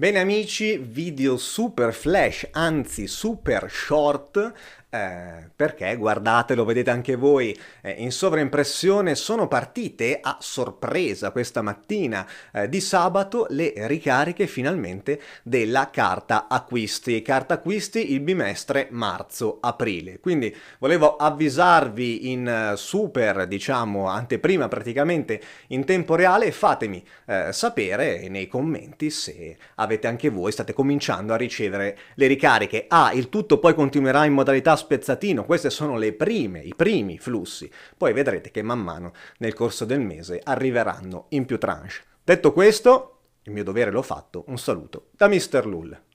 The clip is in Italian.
Bene amici, video super flash, anzi super short, eh, perché guardatelo, vedete anche voi eh, in sovraimpressione, sono partite a sorpresa questa mattina eh, di sabato le ricariche finalmente della carta acquisti, carta acquisti il bimestre marzo-aprile. Quindi volevo avvisarvi in eh, super, diciamo, anteprima praticamente in tempo reale fatemi eh, sapere nei commenti se avete avete anche voi, state cominciando a ricevere le ricariche. Ah, il tutto poi continuerà in modalità spezzatino, queste sono le prime, i primi flussi. Poi vedrete che man mano nel corso del mese arriveranno in più tranche. Detto questo, il mio dovere l'ho fatto, un saluto da Mr. Lull.